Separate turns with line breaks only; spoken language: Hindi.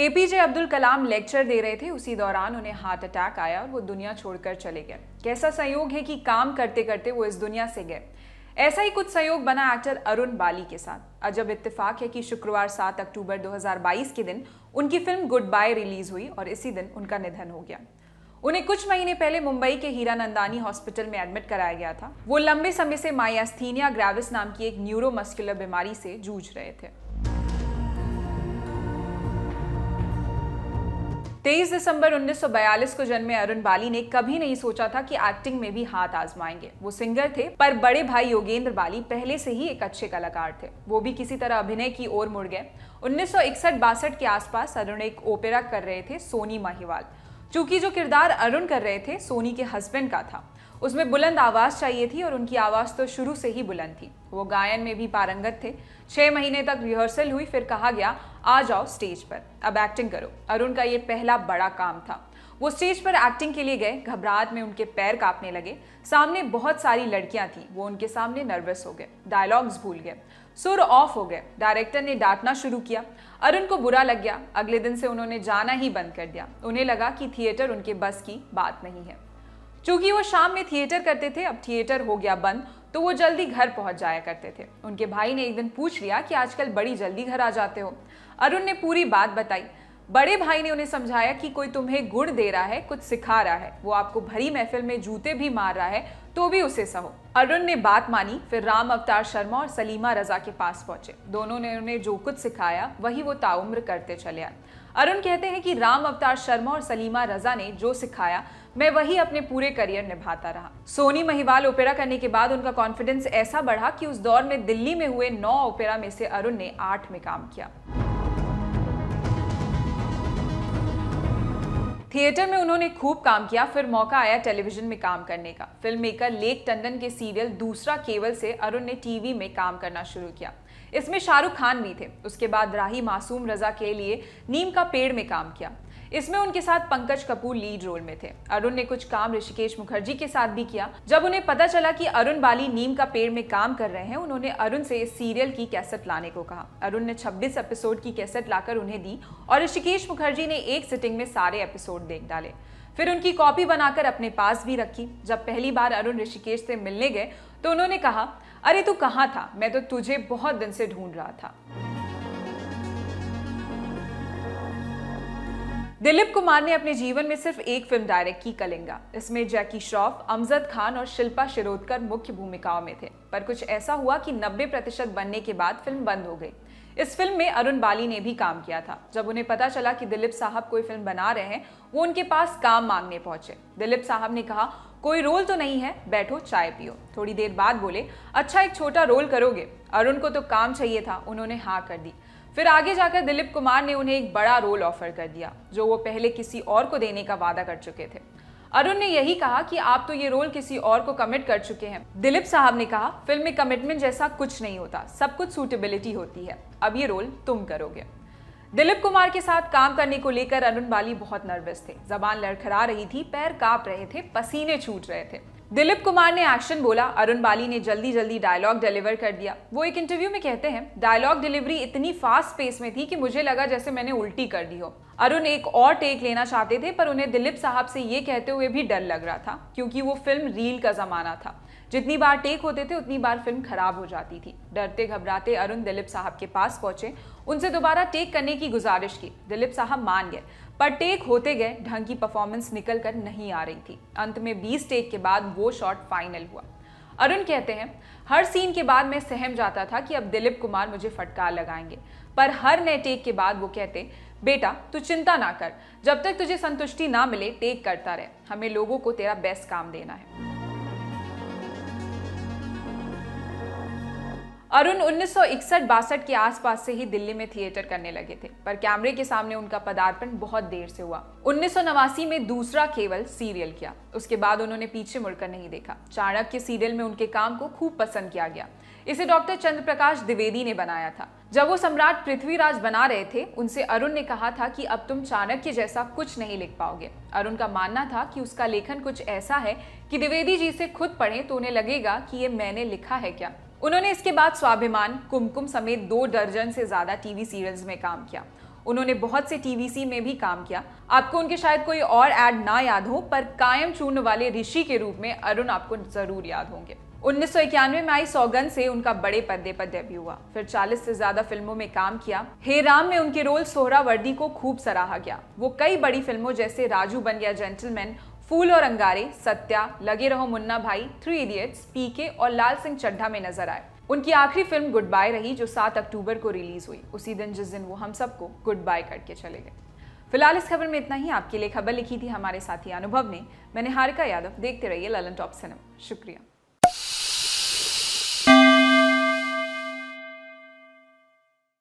एपीजे अब्दुल कलाम लेक्चर दे रहे थे उसी दौरान उन्हें हार्ट अटैक आया और वो दुनिया छोड़कर चले गए कैसा संयोग है कि काम करते करते वो इस दुनिया से गए ऐसा ही कुछ संयोग बना एक्टर अरुण बाली के साथ अजब इत्तेफाक है कि शुक्रवार 7 अक्टूबर 2022 के दिन उनकी फिल्म गुड बाय रिलीज हुई और इसी दिन उनका निधन हो गया उन्हें कुछ महीने पहले मुंबई के हीरा नंदानी हॉस्पिटल में एडमिट कराया गया था वो लंबे समय से मायास्थीनिया ग्रेविस नाम की एक न्यूरोमस्कुलर बीमारी से जूझ रहे थे 23 दिसंबर 1942 को जन्मे अरुण बाली ने कभी नहीं सोचा था कि एक्टिंग में भी हाथ आजमाएंगे वो सिंगर थे पर बड़े भाई योगेंद्र बाली पहले से ही एक अच्छे कलाकार थे वो भी किसी तरह अभिनय की ओर मुड़ गए उन्नीस सौ के आसपास अरुण एक ओपेरा कर रहे थे सोनी माहिवाल चूंकि जो किरदार अरुण कर रहे थे सोनी के हस्बैंड का था उसमें बुलंद आवाज़ चाहिए थी और उनकी आवाज़ तो शुरू से ही बुलंद थी वो गायन में भी पारंगत थे छः महीने तक रिहर्सल हुई फिर कहा गया आ जाओ स्टेज पर अब एक्टिंग करो अरुण का ये पहला बड़ा काम था वो स्टेज पर एक्टिंग के लिए गए घबराहट में उनके पैर कांपने लगे सामने बहुत सारी लड़कियां थीं वो उनके सामने नर्वस हो गए डायलॉग्स भूल गए सुर ऑफ हो गए डायरेक्टर ने डांटना शुरू किया अरुण को बुरा लग गया अगले दिन से उन्होंने जाना ही बंद कर दिया उन्हें लगा कि थिएटर उनके बस की बात नहीं है चूंकि वो शाम में थिएटर करते थे अब थिएटर हो गया बंद तो वो जल्दी घर पहुंच जाया करते थे उनके भाई ने एक दिन पूछ लिया कि आजकल बड़ी जल्दी घर आ जाते हो अरुण ने पूरी बात बताई बड़े भाई ने उन्हें समझाया कि कोई तुम्हें गुड़ दे रहा है कुछ सिखा रहा है वो आपको भरी महफिल में जूते भी मार रहा है तो भी उसे सहो अरुण ने बात मानी फिर राम अवतार शर्मा और सलीमा रजा के पास पहुंचे दोनों ने उन्हें जो कुछ सिखाया वही वो ताउम्र करते चले आए अरुण कहते हैं कि राम अवतार शर्मा और सलीमा रजा ने जो सिखाया मैं वही अपने पूरे करियर निभाता रहा सोनी महिवाल ओपेरा करने के बाद उनका कॉन्फिडेंस ऐसा बढ़ा कि उस दौर में दिल्ली में हुए नौ ओपेरा में से अरुण ने आठ में काम किया थिएटर में उन्होंने खूब काम किया फिर मौका आया टेलीविजन में काम करने का फिल्म मेकर लेक टंडन के सीरियल दूसरा केवल से अरुण ने टीवी में काम करना शुरू किया इसमें शाहरुख खान भी थे उसके बाद राही मासूम रजा के लिए नीम का पेड़ में काम किया इसमें उनके साथ पंकज कपूर लीड रोल में थे अरुण ने कुछ काम ऋषिकेश मुखर्जी के साथ भी किया जब उन्हें पता चला कि अरुण बाली नीम का पेड़ में काम कर रहे हैं उन्होंने अरुण से इस सीरियल की कैसेट लाने को कहा अरुण ने 26 एपिसोड की कैसेट लाकर उन्हें दी और ऋषिकेश मुखर्जी ने एक सिटिंग में सारे एपिसोड देख डाले फिर उनकी कॉपी बनाकर अपने पास भी रखी जब पहली बार अरुण ऋषिकेश से मिलने गए तो उन्होंने कहा अरे तू कहाँ था मैं तो तुझे बहुत दिन से ढूंढ रहा था दिलीप कुमार ने अपने जीवन में सिर्फ एक फिल्म डायरेक्ट की कलिंगा इसमें जैकी श्रॉफ अमजद खान और शिल्पा शिरोदकर मुख्य भूमिकाओं में थे पर कुछ ऐसा हुआ कि 90 प्रतिशत बनने के बाद फिल्म बंद हो गई इस फिल्म में अरुण बाली ने भी काम किया था जब उन्हें पता चला कि दिलीप साहब कोई फिल्म बना रहे हैं वो उनके पास काम मांगने पहुंचे दिलीप साहब ने कहा कोई रोल तो नहीं है बैठो चाय पियो थोड़ी देर बाद बोले अच्छा एक छोटा रोल करोगे अरुण को तो काम चाहिए था उन्होंने हाँ कर दी फिर आगे जाकर दिलीप कुमार ने उन्हें एक बड़ा रोल ऑफर कर दिया जो वो पहले किसी और को देने का वादा कर चुके थे अरुण ने यही कहा कि आप तो ये रोल किसी और को कमिट कर चुके हैं दिलीप साहब ने कहा फिल्म में कमिटमेंट जैसा कुछ नहीं होता सब कुछ सूटेबिलिटी होती है अब ये रोल तुम करोगे दिलीप कुमार के साथ काम करने को लेकर अरुण बाली बहुत नर्वस थे जबान लड़खड़ा रही थी पैर कांप रहे थे पसीने छूट रहे थे दिलीप कुमार ने एक्शन बोला अरुण बाली ने जल्दी जल्दी डायलॉग डिलीवर कर दिया वो एक इंटरव्यू में कहते हैं डायलॉग डिलीवरी इतनी फास्ट पेस में थी कि मुझे लगा जैसे मैंने उल्टी कर दी हो अरुण एक और टेक लेना चाहते थे पर उन्हें दिलीप साहब से ये कहते हुए भी डर लग रहा था क्योंकि वो फिल्म रील का जमाना था जितनी बार टेक होते थे उतनी बार फिल्म खराब हो जाती थी डरते घबराते अरुण दिलीप साहब के पास पहुंचे उनसे दोबारा टेक करने की गुजारिश की दिलीप साहब मान गए पर टेक होते गए ढंग की परफॉर्मेंस निकल कर नहीं आ रही थी अंत में 20 टेक के बाद वो शॉट फाइनल हुआ अरुण कहते हैं हर सीन के बाद मैं सहम जाता था कि अब दिलीप कुमार मुझे फटकार लगाएंगे पर हर नए टेक के बाद वो कहते बेटा तू चिंता ना कर जब तक तुझे संतुष्टि ना मिले टेक करता रहे हमें लोगों को तेरा बेस्ट काम देना है अरुण उन्नीस सौ के आसपास से ही दिल्ली में थिएटर करने लगे थे पर कैमरे के सामने उनका पदार्पण बहुत देर से हुआ उन्नीस में दूसरा केवल सीरियल किया उसके बाद उन्होंने पीछे मुड़कर नहीं देखा चाणक्य सीरियल में उनके काम को खूब पसंद किया गया इसे डॉक्टर चंद्रप्रकाश द्विवेदी ने बनाया था जब वो सम्राट पृथ्वीराज बना रहे थे उनसे अरुण ने कहा था कि अब तुम चाणक्य जैसा कुछ नहीं लिख पाओगे अरुण का मानना था कि उसका लेखन कुछ ऐसा है कि द्विवेदी जी से खुद पढ़ें तो उन्हें लगेगा कि ये मैंने लिखा है क्या उन्होंने इसके बाद स्वाभिमान कुमकुम समेत दो दर्जन से ज़्यादा टीवी सीरियल्स में काम किया उन्होंने बहुत से टीवीसी में भी काम किया आपको उनके शायद कोई और एड ना याद हो पर कायम चूर्ण वाले ऋषि के रूप में अरुण आपको जरूर याद होंगे 1991 में आई सौगन से उनका बड़े पर्दे पर डेब्यू हुआ फिर 40 से ज्यादा फिल्मों में काम किया हे राम में उनके रोल सोहरा वर्दी को खूब सराहा गया वो कई बड़ी फिल्मों जैसे राजू बन गया जेंटलमैन फूल और अंगारे सत्या लगे रहो मुन्ना भाई थ्री इडियट्स पीके और लाल सिंह चड्ढा में नजर आए उनकी आखिरी फिल्म गुड बाय रही जो 7 अक्टूबर को रिलीज हुई उसी दिन जिस दिन वो हम सबको गुड बाय करके चले गए फिलहाल इस खबर में इतना ही आपके लिए खबर लिखी थी हमारे साथी अनुभव ने मैंने हारिका यादव देखते रहिए ललन टॉप सिनेमा शुक्रिया